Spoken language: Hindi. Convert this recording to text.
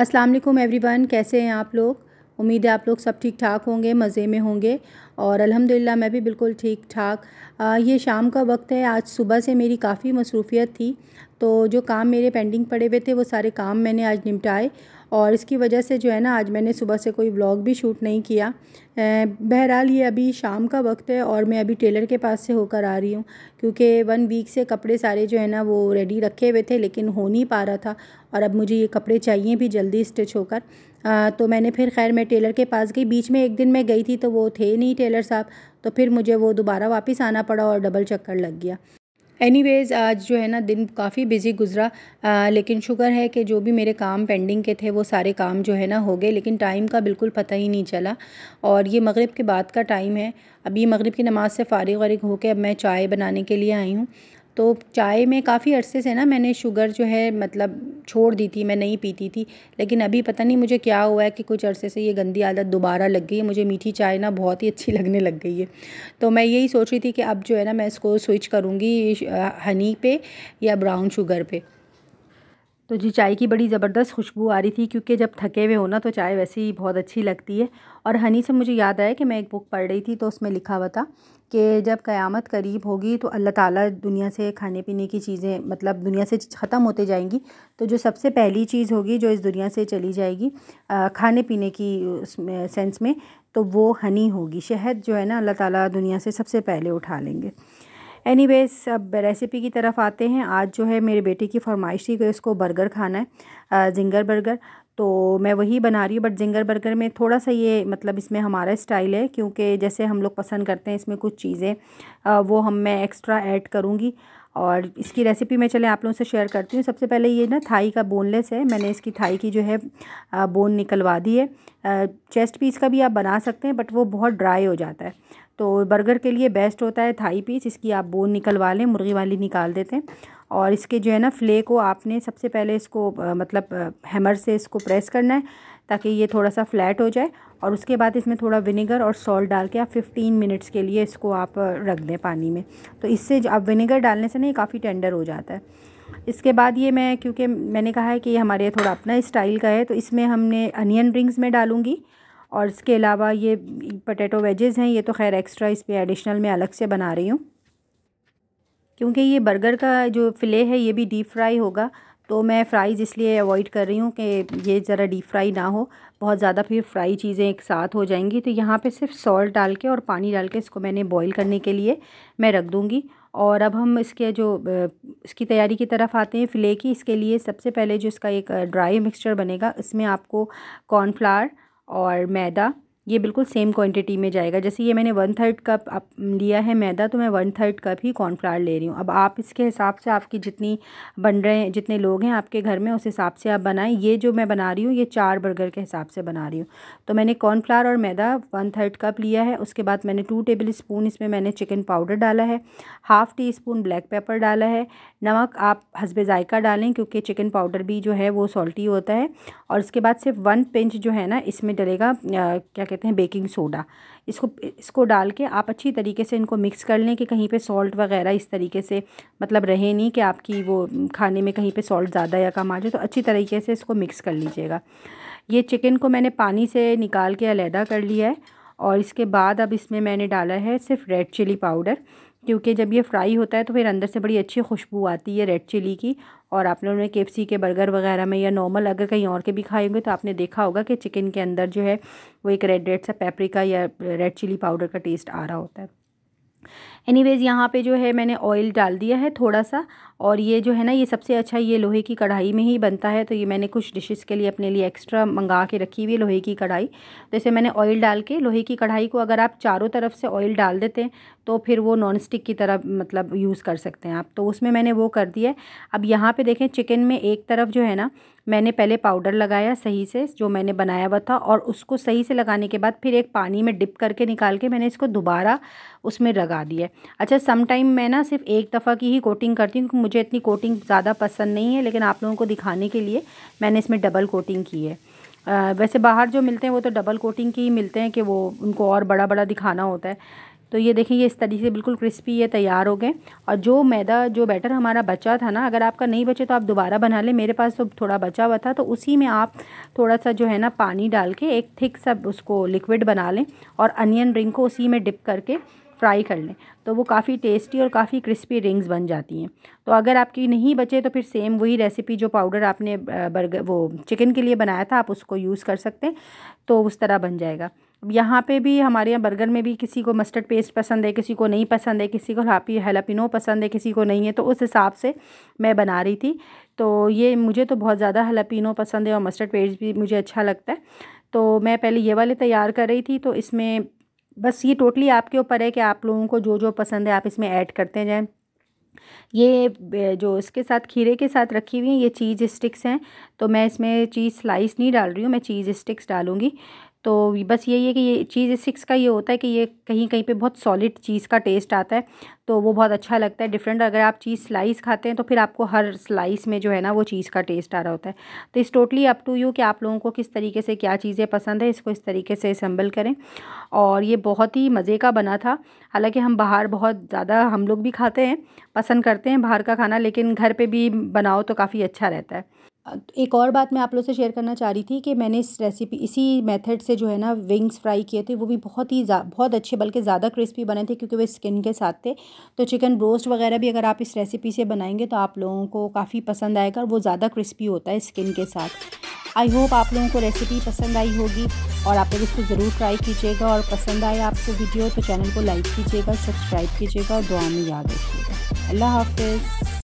अस्सलाम वालेकुम एवरीवन कैसे हैं आप लोग उम्मीद है आप लोग सब ठीक ठाक होंगे मज़े में होंगे और अल्हम्दुलिल्लाह मैं भी बिल्कुल ठीक ठाक ये शाम का वक्त है आज सुबह से मेरी काफ़ी मसरूफियत थी तो जो काम मेरे पेंडिंग पड़े हुए थे वो सारे काम मैंने आज निपटाए और इसकी वजह से जो है ना आज मैंने सुबह से कोई व्लॉग भी शूट नहीं किया बहरहाल ये अभी शाम का वक्त है और मैं अभी टेलर के पास से होकर आ रही हूँ क्योंकि वन वीक से कपड़े सारे जो है ना वो रेडी रखे हुए थे लेकिन हो नहीं पा रहा था और अब मुझे ये कपड़े चाहिए भी जल्दी स्टिच होकर आ, तो मैंने फिर खैर मैं टेलर के पास गई बीच में एक दिन मैं गई थी तो वो थे नहीं टेलर साहब तो फिर मुझे वो दोबारा वापस आना पड़ा और डबल चक्कर लग गया एनीवेज़ आज जो है ना दिन काफ़ी बिज़ी गुजरा आ, लेकिन शुक्र है कि जो भी मेरे काम पेंडिंग के थे वो सारे काम जो है ना हो गए लेकिन टाइम का बिल्कुल पता ही नहीं चला और ये मगरब के बाद का टाइम है अभी मगरब की नमाज़ से फ़ारिग वारिग होकर अब मैं चाय बनाने के लिए आई हूँ तो चाय में काफ़ी अरसे से ना मैंने शुगर जो है मतलब छोड़ दी थी मैं नहीं पीती थी लेकिन अभी पता नहीं मुझे क्या हुआ है कि कुछ अरसे से ये गंदी आदत दोबारा लग गई है मुझे मीठी चाय ना बहुत ही अच्छी लगने लग गई है तो मैं यही सोच रही थी कि अब जो है ना मैं इसको स्विच करूँगी हनी पे या ब्राउन शुगर पे तो जी चाय की बड़ी ज़बरदस्त खुशबू आ रही थी क्योंकि जब थके हुए हो ना तो चाय वैसे ही बहुत अच्छी लगती है और हनी से मुझे याद आया कि मैं एक बुक पढ़ रही थी तो उसमें लिखा हुआ था कि जब क़यामत करीब होगी तो अल्लाह ताला दुनिया से खाने पीने की चीज़ें मतलब दुनिया से ख़त्म होते जाएंगी तो जो सबसे पहली चीज़ होगी जो इस दुनिया से चली जाएगी खाने पीने की उस सेंस में तो वो हनी होगी शहद जो है ना अल्लाह ताला दुनिया से सबसे पहले उठा लेंगे एनीवेज अब रेसिपी की तरफ आते हैं आज जो है मेरे बेटे की फरमाइश थी कि उसको बर्गर खाना है जिंगर बर्गर तो मैं वही बना रही हूँ बट जिंगर बर्गर में थोड़ा सा ये मतलब इसमें हमारा स्टाइल है क्योंकि जैसे हम लोग पसंद करते हैं इसमें कुछ चीज़ें वो हम मैं एक्स्ट्रा ऐड करूँगी और इसकी रेसिपी मैं चले आप लोगों से शेयर करती हूँ सबसे पहले ये ना थाई का बोनलेस है मैंने इसकी थाई की जो है बोन निकलवा दी है चेस्ट पीस का भी आप बना सकते हैं बट वो बहुत ड्राई हो जाता है तो बर्गर के लिए बेस्ट होता है थाई पीस इसकी आप बोन निकलवा लें मुर्गी वाली निकाल देते हैं और इसके जो है ना फ़्ले को आपने सबसे पहले इसको मतलब हैमर से इसको प्रेस करना है ताकि ये थोड़ा सा फ्लैट हो जाए और उसके बाद इसमें थोड़ा विनेगर और सॉल्ट डाल के आप 15 मिनट्स के लिए इसको आप रख दें पानी में तो इससे आप विनेगर डालने से ना ये काफ़ी टेंडर हो जाता है इसके बाद ये मैं क्योंकि मैंने कहा है कि ये हमारे थोड़ा अपना स्टाइल का है तो इसमें हमने अनियन रिंग्स में डालूँगी और इसके अलावा ये पटेटो वेजेज़ हैं ये तो खैर एक्स्ट्रा इस पर एडिशनल मैं अलग से बना रही हूँ क्योंकि ये बर्गर का जो फ़िले है ये भी डीप फ्राई होगा तो मैं फ़्राइज़ इसलिए अवॉइड कर रही हूँ कि ये ज़रा डीप फ्राई ना हो बहुत ज़्यादा फिर फ्राई चीज़ें एक साथ हो जाएंगी तो यहाँ पे सिर्फ सॉल्ट डाल के और पानी डाल के इसको मैंने बॉईल करने के लिए मैं रख दूँगी और अब हम इसके जो इसकी तैयारी की तरफ आते हैं फ़िले की इसके लिए सबसे पहले जो इसका एक ड्राई मिक्सचर बनेगा इसमें आपको कॉर्नफ्लावर और मैदा ये बिल्कुल सेम क्वांटिटी में जाएगा जैसे ये मैंने वन थर्ड कप आप लिया है मैदा तो मैं वन थर्ड कप ही कॉर्नफ्लावर ले रही हूँ अब आप इसके हिसाब से आपकी जितनी बन रहे हैं जितने लोग हैं आपके घर में उस हिसाब से आप बनाएं ये जो मैं बना रही हूँ ये चार बर्गर के हिसाब से बना रही हूँ तो मैंने कॉर्नफ्लावर और मैदा वन थर्ड कप लिया है उसके बाद मैंने टू टेबल स्पून इसमें मैंने चिकन पाउडर डाला है half teaspoon black pepper डाला है नमक आप हसबे ज़ायका डालें क्योंकि चिकन पाउडर भी जो है वो सॉल्टी होता है और उसके बाद सिर्फ वन पिंच जो है ना इसमें डलेगा क्या कहते कहते हैं बेकिंग सोडा इसको इसको डाल के आप अच्छी तरीके से इनको मिक्स कर लें कि कहीं पे सॉल्ट वगैरह इस तरीके से मतलब रहे नहीं कि आपकी वो खाने में कहीं पे सॉल्ट ज़्यादा या कम आ जाए तो अच्छी तरीके से इसको मिक्स कर लीजिएगा ये चिकन को मैंने पानी से निकाल के अलहदा कर लिया है और इसके बाद अब इसमें मैंने डाला है सिर्फ रेड चिली पाउडर क्योंकि जब ये फ्राई होता है तो फिर अंदर से बड़ी अच्छी खुशबू आती है रेड चिली की और आप लोगों ने के के बर्गर वगैरह में या नॉर्मल अगर कहीं और के भी खाए होंगे तो आपने देखा होगा कि चिकन के अंदर जो है वो एक रेड रेड सा पेपरिका या रेड चिली पाउडर का टेस्ट आ रहा होता है एनीवेज़ यहाँ पे जो है मैंने ऑयल डाल दिया है थोड़ा सा और ये जो है ना ये सबसे अच्छा ये लोहे की कढ़ाई में ही बनता है तो ये मैंने कुछ डिशेस के लिए अपने लिए एक्स्ट्रा मंगा के रखी हुई है लोहे की कढ़ाई जैसे मैंने ऑयल डाल के लोहे की कढ़ाई को अगर आप चारों तरफ से ऑयल डाल देते हैं तो फिर वो नॉन स्टिक की तरह मतलब यूज़ कर सकते हैं आप तो उसमें मैंने वो कर दिया अब यहाँ पर देखें चिकन में एक तरफ जो है ना मैंने पहले पाउडर लगाया सही से जो मैंने बनाया हुआ था और उसको सही से लगाने के बाद फिर एक पानी में डिप करके निकाल के मैंने इसको दोबारा उसमें लगा दिया अच्छा समटाइम मैं ना सिर्फ एक दफ़ा की ही कोटिंग करती हूँ क्योंकि मुझे इतनी कोटिंग ज़्यादा पसंद नहीं है लेकिन आप लोगों को दिखाने के लिए मैंने इसमें डबल कोटिंग की है आ, वैसे बाहर जो मिलते हैं वो तो डबल कोटिंग की ही मिलते हैं कि वो उनको और बड़ा बड़ा दिखाना होता है तो ये देखें ये इस तरीके से बिल्कुल क्रिस्पी ये तैयार हो गए और जो मैदा जो बैटर हमारा बचा था ना अगर आपका नहीं बचे तो आप दोबारा बना लें मेरे पास तो थोड़ा बचा हुआ था तो उसी में आप थोड़ा सा जो है ना पानी डाल के एक थिक सा उसको लिक्विड बना लें और अनियन रिंग को उसी में डिप करके फ्राई कर लें तो वो काफ़ी टेस्टी और काफ़ी क्रिस्पी रिंग्स बन जाती हैं तो अगर आपकी नहीं बचे तो फिर सेम वही रेसिपी जो पाउडर आपने बर्गर वो चिकन के लिए बनाया था आप उसको यूज़ कर सकते हैं तो उस तरह बन जाएगा यहाँ पे भी हमारे यहाँ बर्गर में भी किसी को मस्टर्ड पेस्ट पसंद है किसी को नहीं पसंद है किसी को हापी हेलापिनो पसंद है किसी को नहीं है तो उस हिसाब से मैं बना रही थी तो ये मुझे तो बहुत ज़्यादा हेलापिनो पसंद है और मस्टर्ड पेस्ट भी मुझे अच्छा लगता है तो मैं पहले ये वाले तैयार कर रही थी तो इसमें बस ये टोटली आपके ऊपर है कि आप लोगों को जो जो पसंद है आप इसमें ऐड करते जाएं ये जो इसके साथ खीरे के साथ रखी हुई हैं ये चीज़ स्टिक्स हैं तो मैं इसमें चीज़ स्लाइस नहीं डाल रही हूँ मैं चीज़ स्टिक्स डालूँगी तो बस यही है कि ये चीज़ सिक्स का ये होता है कि ये कहीं कहीं पे बहुत सॉलिड चीज़ का टेस्ट आता है तो वो बहुत अच्छा लगता है डिफरेंट अगर आप चीज़ स्लाइस खाते हैं तो फिर आपको हर स्लाइस में जो है ना वो चीज़ का टेस्ट आ रहा होता है तो इस टोटली अप टू यू कि आप लोगों को किस तरीके से क्या चीज़ें पसंद है इसको इस तरीके से असम्बल करें और ये बहुत ही मज़े का बना था हालाँकि हम बाहर बहुत ज़्यादा हम लोग भी खाते हैं पसंद करते हैं बाहर का खाना लेकिन घर पर भी बनाओ तो काफ़ी अच्छा रहता है एक और बात मैं आप लोग से शेयर करना चाह रही थी कि मैंने इस रेसिपी इसी मेथड से जो है ना विंग्स फ्राई किए थे वो भी बहुत ही बहुत अच्छे बल्कि ज़्यादा क्रिस्पी बने थे क्योंकि वे स्किन के साथ थे तो चिकन रोस्ट वगैरह भी अगर आप इस रेसिपी से बनाएंगे तो आप लोगों को काफ़ी पसंद आएगा और वो ज़्यादा क्रिस्पी होता है स्किन के साथ आई होप आप लोगों को रेसिपी पसंद आई होगी और आप लोग इसको ज़रूर ट्राई कीजिएगा और पसंद आए आपको वीडियो तो चैनल को लाइक कीजिएगा सब्सक्राइब कीजिएगा और दुआ में याद रखिएगा अल्लाह हाफिज़